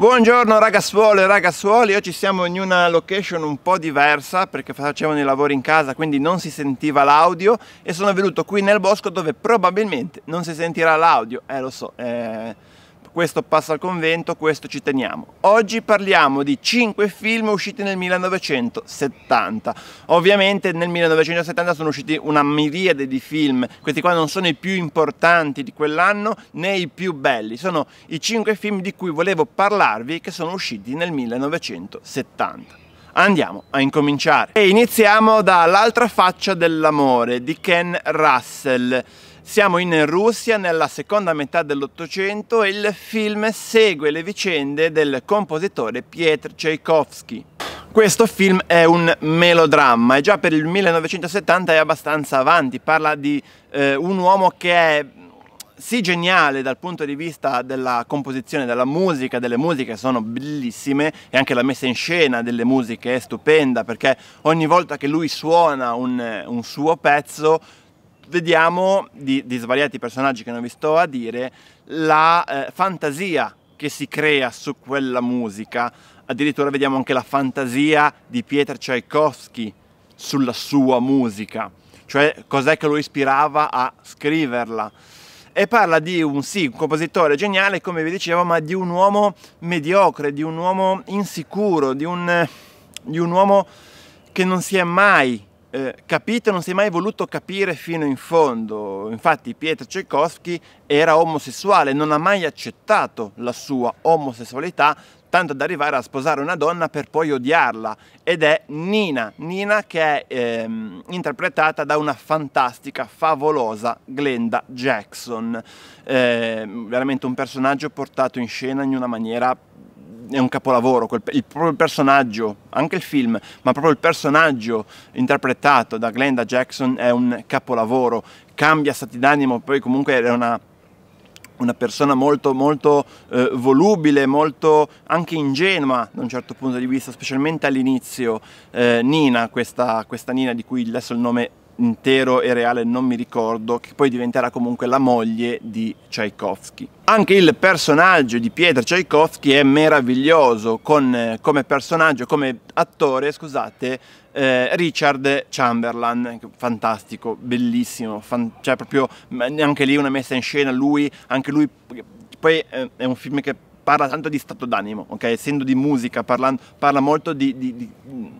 Buongiorno ragazzuole e ragazzuoli, oggi siamo in una location un po' diversa perché facevano i lavori in casa quindi non si sentiva l'audio e sono venuto qui nel bosco dove probabilmente non si sentirà l'audio, eh lo so, eh, questo passa al convento, questo ci teniamo. Oggi parliamo di 5 film usciti nel 1970. Ovviamente nel 1970 sono usciti una miriade di film, questi qua non sono i più importanti di quell'anno né i più belli, sono i 5 film di cui volevo parlarvi che sono usciti nel 1970. Andiamo a incominciare. E iniziamo L'altra faccia dell'amore di Ken Russell. Siamo in Russia nella seconda metà dell'Ottocento e il film segue le vicende del compositore Pietr Tchaikovsky. Questo film è un melodramma e già per il 1970 è abbastanza avanti, parla di eh, un uomo che è sì geniale dal punto di vista della composizione della musica, delle musiche sono bellissime e anche la messa in scena delle musiche è stupenda perché ogni volta che lui suona un, un suo pezzo vediamo di, di svariati personaggi che non vi sto a dire la eh, fantasia che si crea su quella musica. Addirittura vediamo anche la fantasia di Pietro Tchaikovsky sulla sua musica, cioè cos'è che lo ispirava a scriverla. E parla di un, sì, un compositore geniale, come vi dicevo, ma di un uomo mediocre, di un uomo insicuro, di un, di un uomo che non si è mai eh, capito non si è mai voluto capire fino in fondo. Infatti Pietro Tchaikovsky era omosessuale, non ha mai accettato la sua omosessualità, tanto da arrivare a sposare una donna per poi odiarla. Ed è Nina, Nina che è ehm, interpretata da una fantastica, favolosa Glenda Jackson. Eh, veramente un personaggio portato in scena in una maniera è un capolavoro, quel, il proprio personaggio, anche il film, ma proprio il personaggio interpretato da Glenda Jackson è un capolavoro, cambia stati d'animo, poi comunque è una una persona molto, molto eh, volubile, molto anche ingenua da un certo punto di vista, specialmente all'inizio. Eh, Nina, questa, questa, Nina di cui adesso il nome è intero e reale non mi ricordo, che poi diventerà comunque la moglie di Tchaikovsky. Anche il personaggio di Pietro Tchaikovsky è meraviglioso con, eh, come personaggio, come attore, scusate, eh, Richard Chamberlain, fantastico, bellissimo, fan cioè proprio anche lì una messa in scena, lui, anche lui, poi eh, è un film che parla tanto di stato d'animo, ok? Essendo di musica, parlando, parla molto di, di, di,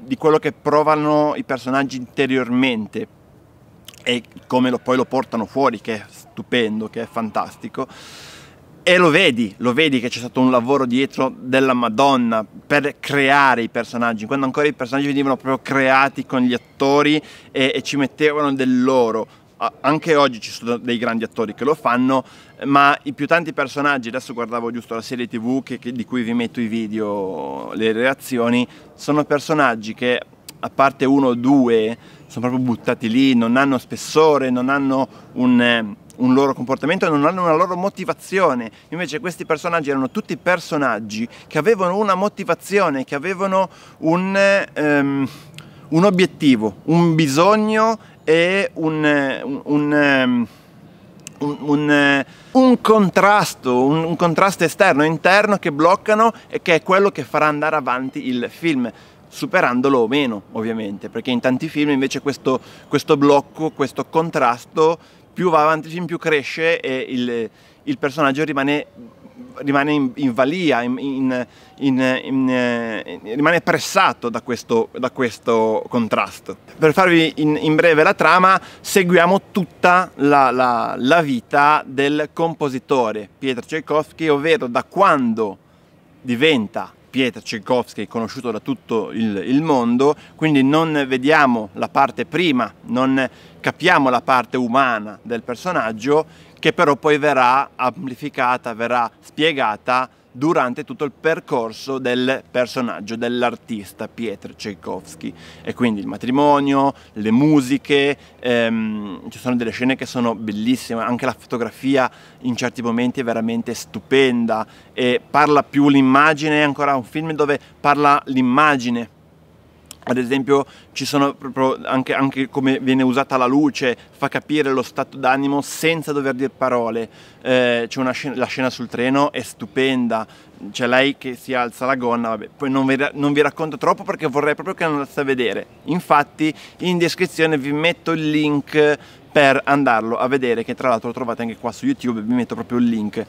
di quello che provano i personaggi interiormente, e come lo, poi lo portano fuori, che è stupendo, che è fantastico. E lo vedi, lo vedi che c'è stato un lavoro dietro della Madonna per creare i personaggi, quando ancora i personaggi venivano proprio creati con gli attori e, e ci mettevano del loro. Anche oggi ci sono dei grandi attori che lo fanno, ma i più tanti personaggi, adesso guardavo giusto la serie tv che, che, di cui vi metto i video, le reazioni, sono personaggi che, a parte uno o due, sono proprio buttati lì, non hanno spessore, non hanno un, eh, un loro comportamento, non hanno una loro motivazione. Invece questi personaggi erano tutti personaggi che avevano una motivazione, che avevano un, um, un obiettivo, un bisogno e un, un un, ehm, un, eh, un, contrasto, un, un contrasto esterno e interno che bloccano e che è quello che farà andare avanti il film superandolo o meno ovviamente, perché in tanti film invece questo, questo blocco, questo contrasto, più va avanti il film più cresce e il, il personaggio rimane, rimane in, in, valia, in, in, eh, rimane pressato da questo, da questo, contrasto. Per farvi in, breve la trama, seguiamo tutta la, la, la vita del compositore Pietro Tchaikovsky, ovvero da quando diventa Pietr Tchaikovsky conosciuto da tutto il, il, mondo, quindi non vediamo la parte prima, non capiamo la parte umana del personaggio che però poi verrà amplificata, verrà spiegata durante tutto il percorso del personaggio, dell'artista Pietro Tchaikovsky. E quindi il matrimonio, le musiche, ehm, ci sono delle scene che sono bellissime, anche la fotografia in certi momenti è veramente stupenda e parla più l'immagine, è ancora un film dove parla l'immagine ad esempio ci sono proprio anche, anche, come viene usata la luce, fa capire lo stato d'animo senza dover dire parole. Eh, scena, la scena sul treno è stupenda, c'è lei che si alza la gonna, vabbè, poi non vi, non vi, racconto troppo perché vorrei proprio che andasse a vedere. Infatti in descrizione vi metto il link per andarlo a vedere, che tra l'altro lo trovate anche qua su YouTube, vi metto proprio il link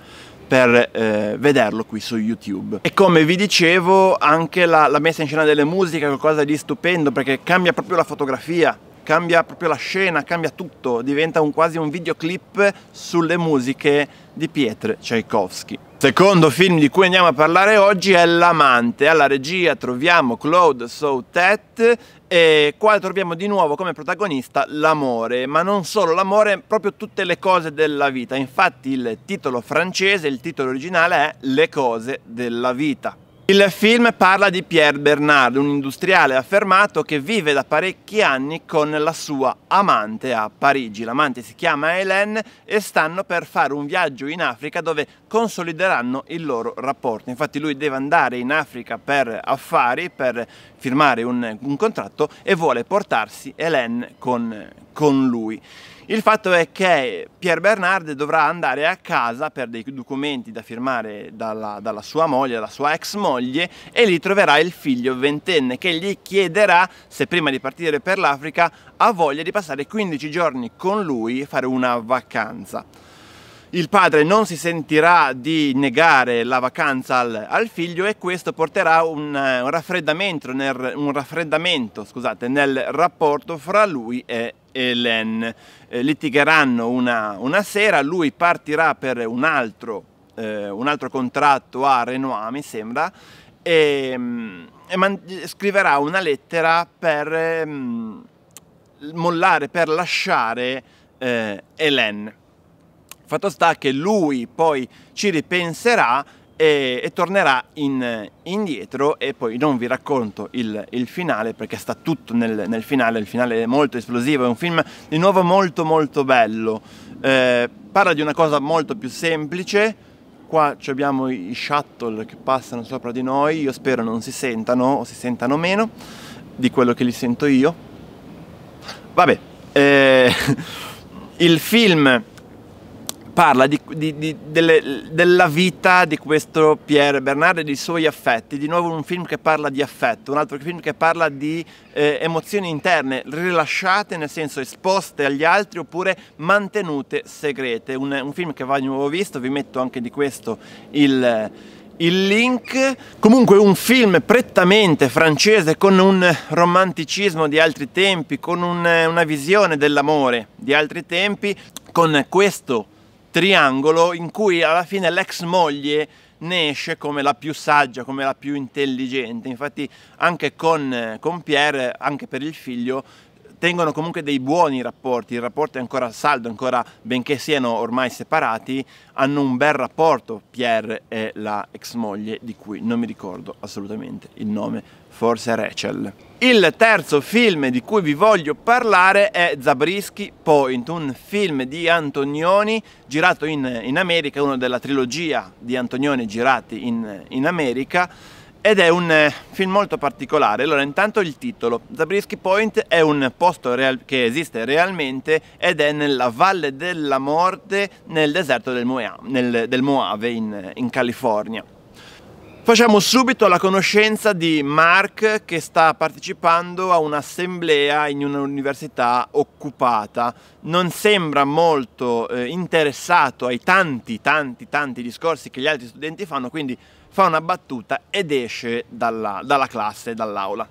per eh, vederlo qui su YouTube. E come vi dicevo, anche la, la messa in scena delle musiche è qualcosa di stupendo perché cambia proprio la fotografia cambia proprio la scena, cambia tutto, diventa un, quasi un videoclip sulle musiche di Pietr Tchaikovsky. Secondo film di cui andiamo a parlare oggi è L'amante. Alla regia troviamo Claude Sautet e qua troviamo di nuovo come protagonista l'amore, ma non solo l'amore, proprio tutte le cose della vita. Infatti il titolo francese, il titolo originale è Le cose della vita. Il film parla di Pierre Bernard, un industriale affermato che vive da parecchi anni con la sua amante a Parigi. L'amante si chiama Hélène e stanno per fare un viaggio in Africa dove consolideranno il loro rapporto. Infatti lui deve andare in Africa per affari, per firmare un, un contratto e vuole portarsi Hélène con, con lui. Il fatto è che Pierre Bernard dovrà andare a casa per dei documenti da firmare dalla, dalla sua moglie, dalla sua ex moglie, e lì troverà il figlio ventenne che gli chiederà se prima di partire per l'Africa ha voglia di passare 15 giorni con lui e fare una vacanza il padre non si sentirà di negare la vacanza al, al figlio e questo porterà un, eh, un raffreddamento, nel, un raffreddamento scusate, nel rapporto fra lui e Helen. Eh, litigheranno una, una, sera, lui partirà per un altro, eh, un altro contratto a Renoir, mi sembra, e, mm, e scriverà una lettera per eh, mollare, per lasciare eh, Helen. Fatto sta che lui poi ci ripenserà e, e tornerà in, indietro e poi non vi racconto il, il finale perché sta tutto nel, nel, finale, il finale è molto esplosivo, è un film di nuovo molto molto bello. Eh, parla di una cosa molto più semplice, qua abbiamo i shuttle che passano sopra di noi, io spero non si sentano o si sentano meno di quello che li sento io. Vabbè, eh, il film parla di, di, di, delle, della vita di questo Pierre Bernard e dei suoi affetti, di nuovo un film che parla di affetto, un altro film che parla di eh, emozioni interne rilasciate, nel senso esposte agli altri oppure mantenute segrete, un, un film che va di nuovo visto, vi metto anche di questo il il link. Comunque un film prettamente francese con un romanticismo di altri tempi, con un, una visione dell'amore di altri tempi, con questo triangolo in cui alla fine l'ex moglie ne esce come la più saggia, come la più intelligente. Infatti anche con, eh, con Pierre, anche per il figlio, tengono comunque dei buoni rapporti, il rapporto è ancora saldo, ancora benché siano ormai separati, hanno un bel rapporto Pierre e la ex moglie di cui non mi ricordo assolutamente il nome, forse Rachel. Il terzo film di cui vi voglio parlare è Zabrisky Point, un film di Antonioni girato in, in America, uno della trilogia di Antonioni girati in, in America ed è un eh, film molto particolare. Allora, intanto il titolo. Zabriskie Point è un posto real- che esiste realmente ed è nella Valle della Morte nel deserto del, Moa- nel, del Moave in, in California. Facciamo subito la conoscenza di Mark che sta partecipando a un'assemblea in un'università occupata. Non sembra molto eh, interessato ai tanti, tanti, tanti discorsi che gli altri studenti fanno, quindi fa una battuta ed esce dalla, dalla classe, dall'aula.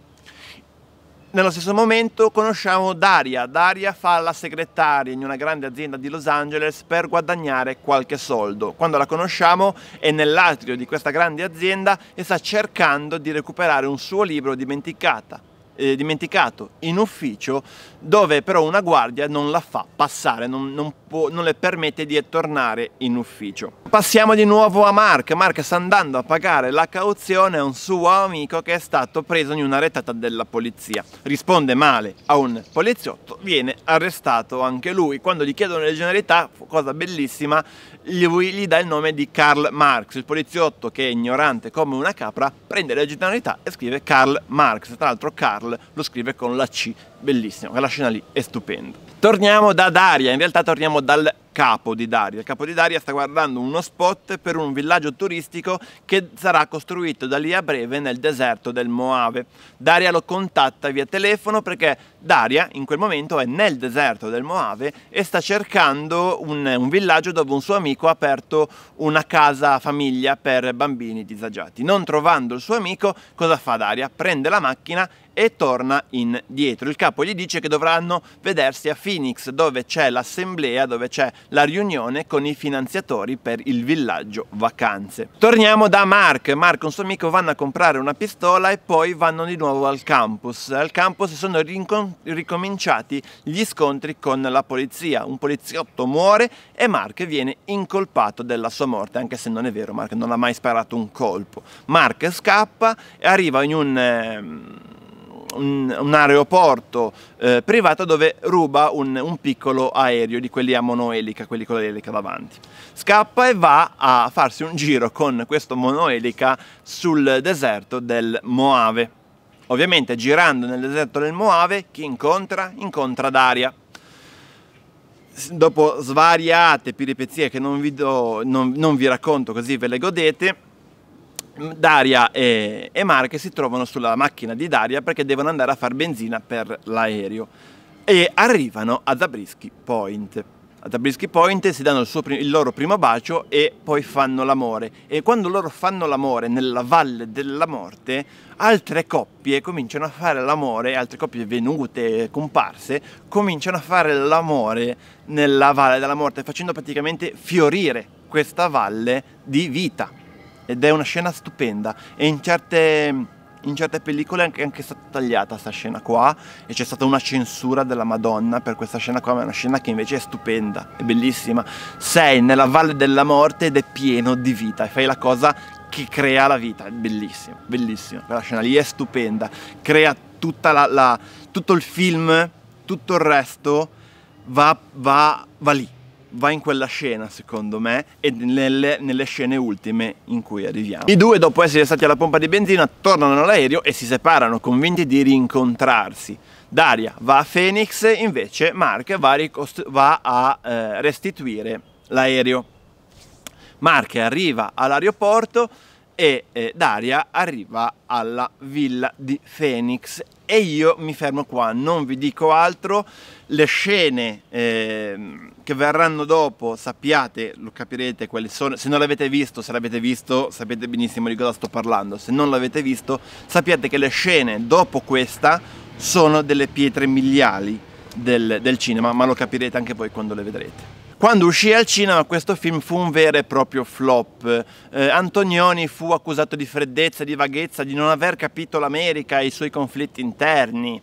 Nello stesso momento conosciamo Daria. Daria fa la segretaria in una grande azienda di Los Angeles per guadagnare qualche soldo. Quando la conosciamo è nell'atrio di questa grande azienda e sta cercando di recuperare un suo libro dimenticata eh, dimenticato in ufficio dove però una guardia non la fa passare, non, non, può, non, le permette di tornare in ufficio. Passiamo di nuovo a Mark, Mark sta andando a pagare la cauzione a un suo amico che è stato preso in una retata della polizia. Risponde male a un poliziotto, viene arrestato anche lui. Quando gli chiedono le cosa bellissima, lui gli dà il nome di Karl Marx. Il poliziotto che è ignorante come una capra prende la generalità e scrive Karl Marx. Tra l'altro Karl lo scrive con la C, bellissimo. Alla lì è stupendo. Torniamo da Daria, in realtà torniamo dal capo di Daria. Il capo di Daria sta guardando uno spot per un villaggio turistico che sarà costruito da lì a breve nel deserto del Moave. Daria lo contatta via telefono perché Daria in quel momento è nel deserto del Moave e sta cercando un, un, villaggio dove un suo amico ha aperto una casa famiglia per bambini disagiati. Non trovando il suo amico, cosa fa Daria? Prende la macchina e torna indietro. Il capo gli dice che dovranno vedersi a Phoenix dove c'è l'assemblea, dove c'è la riunione con i finanziatori per il villaggio vacanze. Torniamo da Mark. Mark e un suo amico vanno a comprare una pistola e poi vanno di nuovo al campus. Al campus sono rincontrati ricominciati gli scontri con la polizia. Un poliziotto muore e Mark viene incolpato della sua morte, anche se non è vero, Mark non ha mai sparato un colpo. Mark scappa e arriva in un... Ehm, un, un, aeroporto eh, privato dove ruba un, un, piccolo aereo di quelli a monoelica, quelli con l'elica davanti. Scappa e va a farsi un giro con questo monoelica sul deserto del Moave. Ovviamente girando nel deserto del Moave, chi incontra? Incontra Daria. Dopo svariate peripezie che non vi, do, non, non vi racconto così ve le godete, Daria e, e Marche si trovano sulla macchina di Daria perché devono andare a far benzina per l'aereo e arrivano a Zabriskie Point a Tabrisky Point si danno il, suo, il, loro primo bacio e poi fanno l'amore. E quando loro fanno l'amore nella valle della morte, altre coppie cominciano a fare l'amore, altre coppie venute, comparse, cominciano a fare l'amore nella valle della morte, facendo praticamente fiorire questa valle di vita. Ed è una scena stupenda e in certe in certe pellicole è anche, stata tagliata questa scena qua e c'è stata una censura della Madonna per questa scena qua, ma è una scena che invece è stupenda, è bellissima. Sei nella valle della morte ed è pieno di vita e fai la cosa che crea la vita, è bellissimo, bellissimo. Quella scena lì è stupenda, crea la, la, tutto il film, tutto il resto va, va, va lì va in quella scena secondo me e nelle, nelle, scene ultime in cui arriviamo. I due dopo essere stati alla pompa di benzina tornano all'aereo e si separano convinti di rincontrarsi. Daria va a Phoenix invece Mark va a, va a eh, restituire l'aereo. Mark arriva all'aeroporto e eh, Daria arriva alla villa di Phoenix e io mi fermo qua, non vi dico altro, le scene... Eh, che verranno dopo sappiate, lo capirete quali sono, se non l'avete visto, se l'avete visto sapete benissimo di cosa sto parlando, se non l'avete visto sappiate che le scene dopo questa sono delle pietre miliari del, del cinema, ma lo capirete anche voi quando le vedrete. Quando uscì al cinema questo film fu un vero e proprio flop. Eh, Antonioni fu accusato di freddezza, di vaghezza, di non aver capito l'America e i suoi conflitti interni,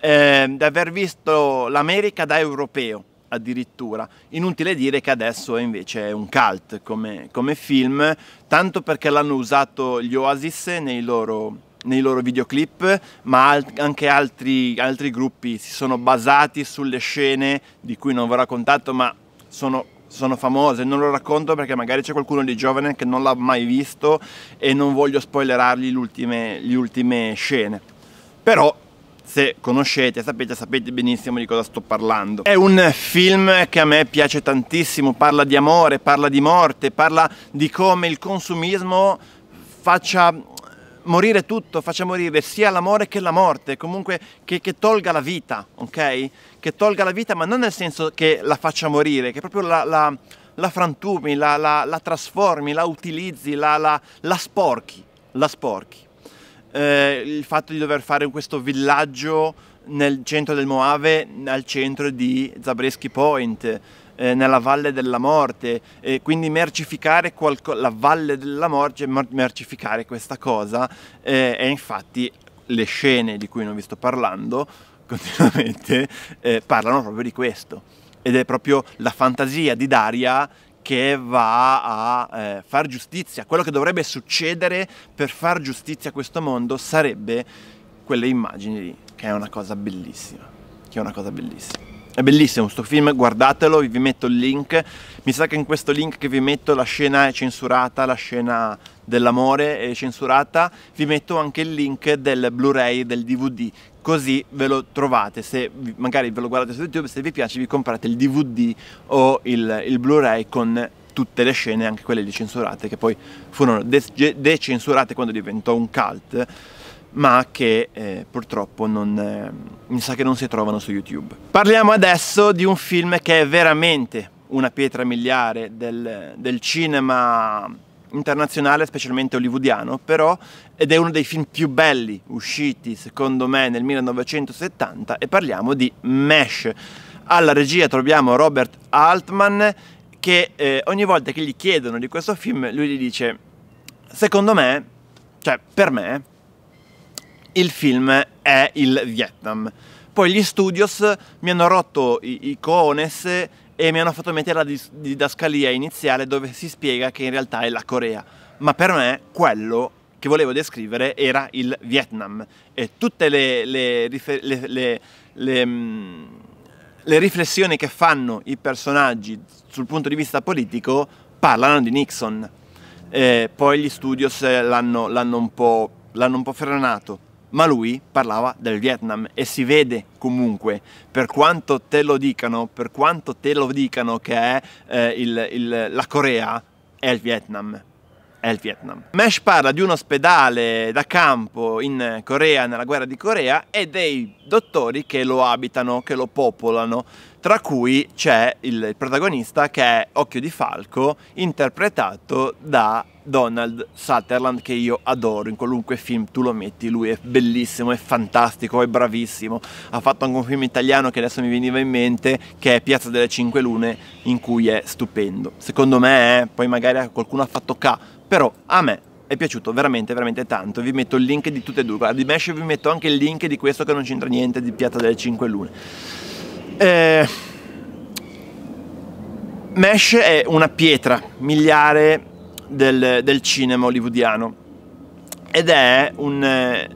eh, di aver visto l'America da europeo addirittura. Inutile dire che adesso invece è un cult come, come film, tanto perché l'hanno usato gli Oasis nei loro nei loro videoclip, ma anche altri, altri, gruppi si sono basati sulle scene di cui non vi ho raccontato, ma sono, sono, famose. Non lo racconto perché magari c'è qualcuno di giovane che non l'ha mai visto e non voglio spoilerargli le ultime scene. Però se conoscete, sapete, sapete benissimo di cosa sto parlando. È un film che a me piace tantissimo, parla di amore, parla di morte, parla di come il consumismo faccia morire tutto, faccia morire sia l'amore che la morte, comunque che, che, tolga la vita, ok? Che tolga la vita, ma non nel senso che la faccia morire, che proprio la, la, la frantumi, la, la, trasformi, la utilizzi, la sporchi, la sporchi eh, il fatto di dover fare questo villaggio nel centro del Moave, al centro di Zabreschi Point, eh, nella Valle della Morte, e quindi mercificare qualco- la Valle della Morte, mercificare questa cosa, eh, e infatti le scene di cui non vi sto parlando continuamente eh, parlano proprio di questo ed è proprio la fantasia di Daria che va a eh, far giustizia. Quello che dovrebbe succedere per far giustizia a questo mondo sarebbe quelle immagini lì, che è una cosa bellissima. Che è una cosa bellissima. È bellissimo questo film, guardatelo, vi metto il link. Mi sa che in questo link che vi metto la scena è censurata, la scena dell'amore è censurata. Vi metto anche il link del Blu-ray, del DVD così ve lo trovate, se magari ve lo guardate su YouTube, se vi piace vi comprate il DVD o il, il Blu-ray con tutte le scene, anche quelle licensurate, che poi furono decensurate quando diventò un cult, ma che eh, purtroppo non, eh, mi sa che non si trovano su YouTube. Parliamo adesso di un film che è veramente una pietra miliare del, del cinema internazionale, specialmente hollywoodiano, però, ed è uno dei film più belli usciti, secondo me, nel 1970 e parliamo di Mesh. Alla regia troviamo Robert Altman che eh, ogni volta che gli chiedono di questo film lui gli dice secondo me, cioè per me, il film è il Vietnam. Poi gli studios mi hanno rotto i, i cones e mi hanno fatto mettere la didascalia iniziale dove si spiega che in realtà è la Corea. Ma per me quello che volevo descrivere era il Vietnam e tutte le, le, le, mm, le riflessioni che fanno i personaggi sul punto di vista politico parlano di Nixon. E poi gli studios eh, l'hanno, l'hanno, un l'hanno un po' frenato ma lui parlava del Vietnam e si vede comunque, per quanto te lo dicano, per quanto te lo dicano che è eh, il, il, la Corea, è il Vietnam è il Vietnam. Mesh parla di un ospedale da campo in Corea, nella guerra di Corea, e dei dottori che lo abitano, che lo popolano, tra cui c'è il protagonista che è Occhio di Falco, interpretato da Donald Sutherland che io adoro, in qualunque film tu lo metti, lui è bellissimo, è fantastico, è bravissimo. Ha fatto anche un film italiano che adesso mi veniva in mente, che è Piazza delle Cinque Lune, in cui è stupendo. Secondo me, eh, poi magari qualcuno ha fatto K, però a me è piaciuto veramente veramente tanto vi metto il link di tutte e due guarda di Mesh vi metto anche il link di questo che non c'entra niente di Piazza delle 5 Lune eh, Mesh è una pietra miliare del, del cinema hollywoodiano ed è un eh,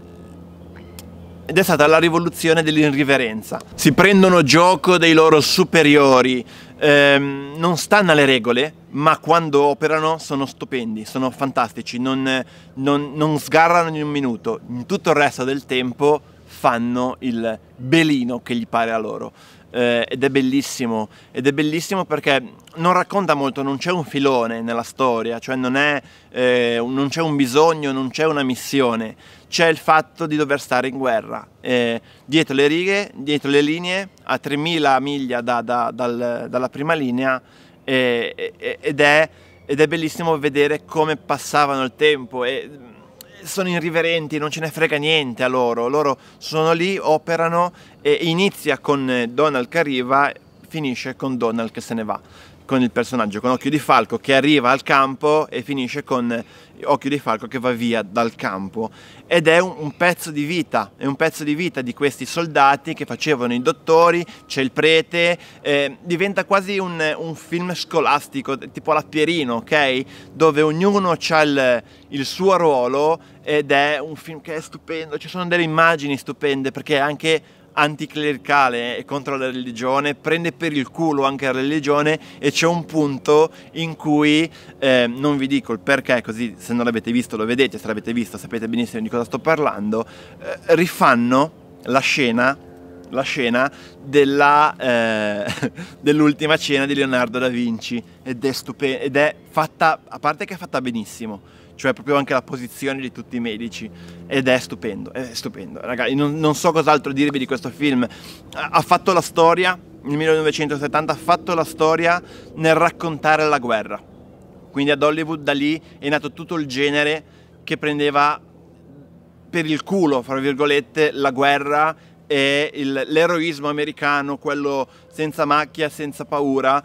ed è stata la rivoluzione dell'irriverenza. Si prendono gioco dei loro superiori, ehm, non stanno alle regole, ma quando operano sono stupendi, sono fantastici, non, non, non sgarrano in un minuto, in tutto il resto del tempo fanno il belino che gli pare a loro eh, ed è bellissimo, ed è bellissimo perché non racconta molto, non c'è un filone nella storia, cioè non, è, eh, non c'è un bisogno, non c'è una missione, c'è il fatto di dover stare in guerra, eh, dietro le righe, dietro le linee, a 3000 miglia da, da, dal, dalla prima linea eh, ed è, ed, è, bellissimo vedere come passavano il tempo. E, sono irriverenti, non ce ne frega niente a loro, loro sono lì, operano e inizia con eh, Donald che arriva, finisce con Donald che se ne va, con il personaggio, con Occhio di Falco che arriva al campo e finisce con Occhio di Falco che va via dal campo ed è un, un, pezzo di vita, è un pezzo di vita di questi soldati che facevano i dottori, c'è il prete, eh, diventa quasi un, un, film scolastico, tipo la Pierino, ok? Dove ognuno ha il, il suo ruolo ed è un film che è stupendo, ci sono delle immagini stupende perché anche anticlericale e contro la religione, prende per il culo anche la religione e c'è un punto in cui eh, non vi dico il perché, così se non l'avete visto lo vedete, se l'avete visto sapete benissimo di cosa sto parlando, eh, rifanno la scena la scena della, eh, dell'ultima cena di Leonardo da Vinci ed è, stupe- ed è fatta, a parte che è fatta benissimo, cioè proprio anche la posizione di tutti i medici ed è stupendo, è stupendo. Ragazzi, non, non so cos'altro dirvi di questo film. Ha fatto la storia, nel 1970 ha fatto la storia nel raccontare la guerra. Quindi ad Hollywood da lì è nato tutto il genere che prendeva per il culo, fra virgolette, la guerra e il, l'eroismo americano, quello senza macchia, senza paura,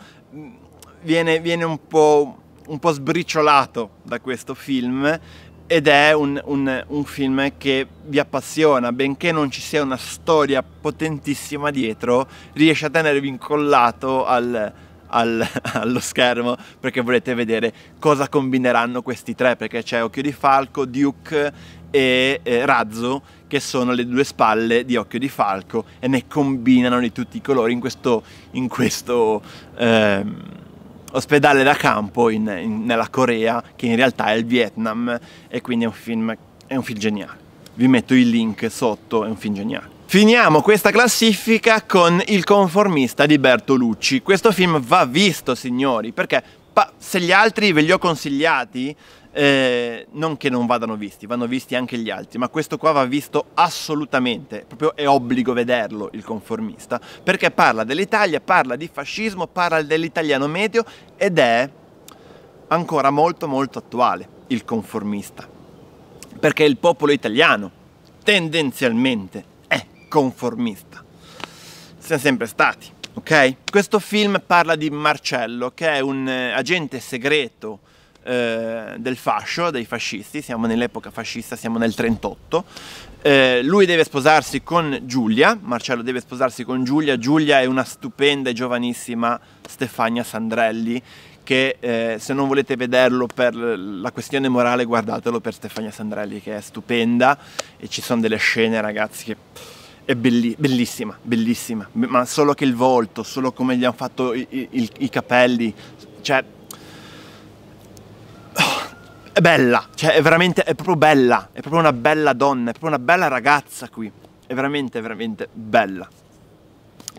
viene, viene un po' un po' sbriciolato da questo film ed è un, un, un, film che vi appassiona, benché non ci sia una storia potentissima dietro, riesce a tenervi incollato al, al, allo schermo perché volete vedere cosa combineranno questi tre, perché c'è Occhio di Falco, Duke e eh, Razzo che sono le due spalle di Occhio di Falco e ne combinano di tutti i colori in questo... In questo ehm, ospedale da campo in, in, nella Corea, che in realtà è il Vietnam, e quindi è un film, è un film geniale. Vi metto il link sotto, è un film geniale. Finiamo questa classifica con Il conformista di Bertolucci. Questo film va visto, signori, perché se gli altri ve li ho consigliati, eh, non che non vadano visti, vanno visti anche gli altri, ma questo qua va visto assolutamente, proprio è obbligo vederlo il conformista, perché parla dell'Italia, parla di fascismo, parla dell'italiano medio ed è ancora molto molto attuale il conformista, perché il popolo italiano tendenzialmente è conformista, siamo sempre stati, ok? Questo film parla di Marcello, che è un eh, agente segreto, eh, del fascio, dei fascisti, siamo nell'epoca fascista, siamo nel 38. Eh, lui deve sposarsi con Giulia, Marcello deve sposarsi con Giulia, Giulia è una stupenda e giovanissima Stefania Sandrelli che eh, se non volete vederlo per la questione morale guardatelo per Stefania Sandrelli che è stupenda e ci sono delle scene ragazzi che è belli- bellissima, bellissima, ma solo che il volto, solo come gli hanno fatto i, i, i capelli, cioè è bella, cioè è veramente, è proprio bella, è proprio una bella donna, è proprio una bella ragazza qui, è veramente, veramente bella.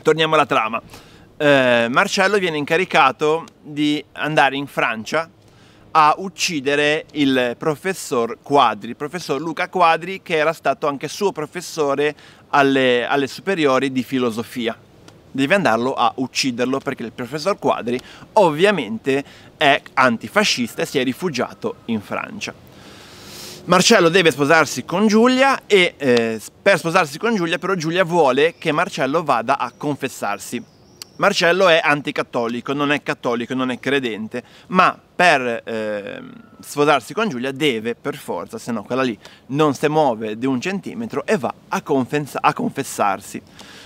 Torniamo alla trama. Eh, Marcello viene incaricato di andare in Francia a uccidere il professor Quadri, il professor Luca Quadri che era stato anche suo professore alle, alle superiori di filosofia devi andarlo a ucciderlo perché il professor Quadri ovviamente è antifascista e si è rifugiato in Francia. Marcello deve sposarsi con Giulia e eh, per sposarsi con Giulia però Giulia vuole che Marcello vada a confessarsi Marcello è anticattolico, non è cattolico, non è credente, ma per eh, sposarsi con Giulia deve per forza, se no quella lì non si muove di un centimetro e va a, confessa- a confessarsi.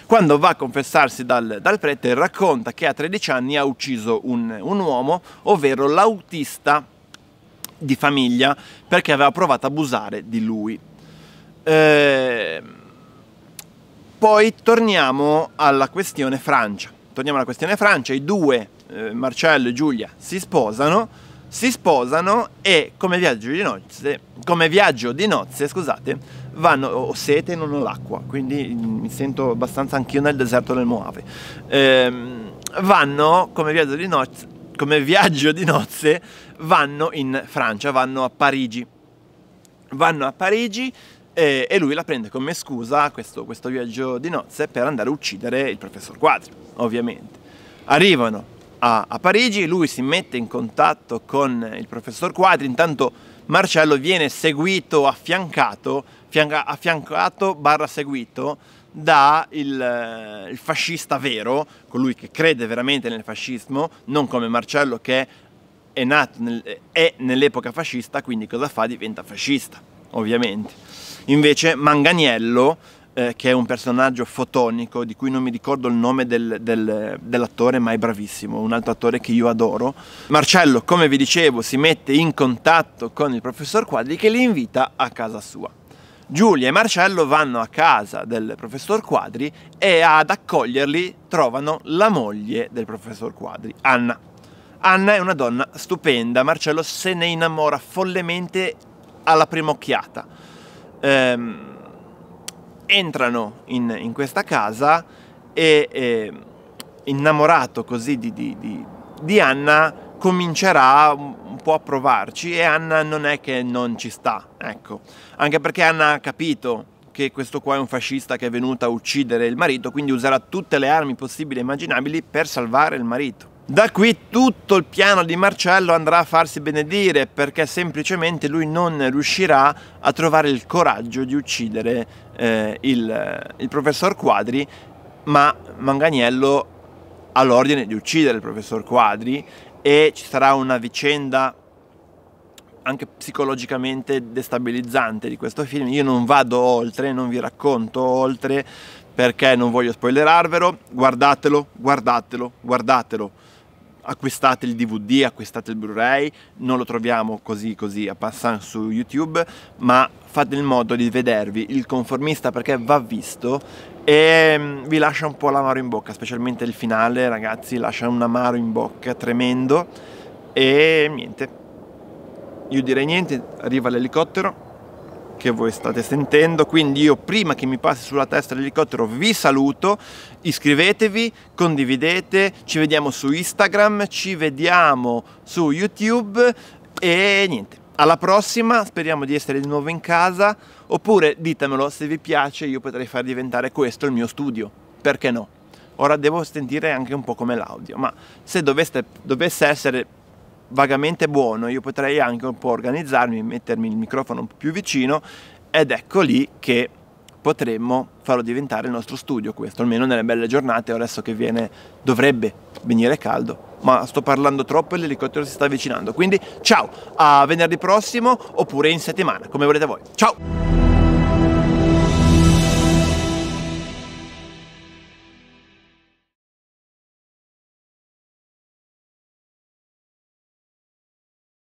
Quando va a confessarsi dal, dal, prete racconta che a 13 anni ha ucciso un, un uomo, ovvero l'autista di famiglia, perché aveva provato a abusare di lui. Eh, poi torniamo alla questione Francia torniamo alla questione Francia, i due, eh, Marcello e Giulia, si sposano, si sposano e come viaggio di nozze, come viaggio di nozze, scusate, vanno, ho sete e non ho l'acqua, quindi mm, mi sento abbastanza anch'io nel deserto del Moave, ehm, vanno come viaggio di nozze, come viaggio di nozze vanno in Francia, vanno a Parigi. Vanno a Parigi e, e lui la prende come scusa, questo, questo viaggio di nozze, per andare a uccidere il professor Quadri, ovviamente. Arrivano a, a, Parigi, lui si mette in contatto con il professor Quadri, intanto Marcello viene seguito, affiancato, fianca, affiancato barra seguito da il, eh, il, fascista vero, colui che crede veramente nel fascismo, non come Marcello che è nato nel, è nell'epoca fascista, quindi cosa fa? Diventa fascista, ovviamente. Invece Manganiello, eh, che è un personaggio fotonico, di cui non mi ricordo il nome del, del, dell'attore, ma è bravissimo, un altro attore che io adoro. Marcello, come vi dicevo, si mette in contatto con il professor Quadri che li invita a casa sua. Giulia e Marcello vanno a casa del professor Quadri e ad accoglierli trovano la moglie del professor Quadri, Anna. Anna è una donna stupenda, Marcello se ne innamora follemente alla prima occhiata ehm, entrano in, in, questa casa e eh, innamorato così di, di, di, di Anna comincerà un po' a provarci e Anna non è che non ci sta, ecco, anche perché Anna ha capito che questo qua è un fascista che è venuto a uccidere il marito, quindi userà tutte le armi possibili e immaginabili per salvare il marito. Da qui tutto il piano di Marcello andrà a farsi benedire perché semplicemente lui non riuscirà a trovare il coraggio di uccidere eh, il, il professor Quadri, ma Manganiello ha l'ordine di uccidere il professor Quadri e ci sarà una vicenda anche psicologicamente destabilizzante di questo film. Io non vado oltre, non vi racconto oltre perché non voglio spoilerarvelo. Guardatelo, guardatelo, guardatelo acquistate il DVD, acquistate il Blu-ray, non lo troviamo così così a passant su YouTube, ma fate il modo di vedervi il conformista perché va visto e mm, vi lascia un po' l'amaro in bocca, specialmente il finale ragazzi lascia un amaro in bocca tremendo e niente, io direi niente, arriva l'elicottero, che voi state sentendo, quindi io prima che mi passi sulla testa l'elicottero vi saluto, iscrivetevi, condividete, ci vediamo su Instagram, ci vediamo su YouTube e niente. Alla prossima, speriamo di essere di nuovo in casa, oppure ditemelo se vi piace, io potrei far diventare questo il mio studio, perché no? Ora devo sentire anche un po' come l'audio, ma se doveste, dovesse essere vagamente buono, io potrei anche un po' organizzarmi, mettermi il microfono un po' più vicino ed ecco lì che potremmo farlo diventare il nostro studio questo, almeno nelle belle giornate, adesso che viene, dovrebbe venire caldo, ma sto parlando troppo e l'elicottero si sta avvicinando, quindi ciao, a venerdì prossimo oppure in settimana, come volete voi, ciao!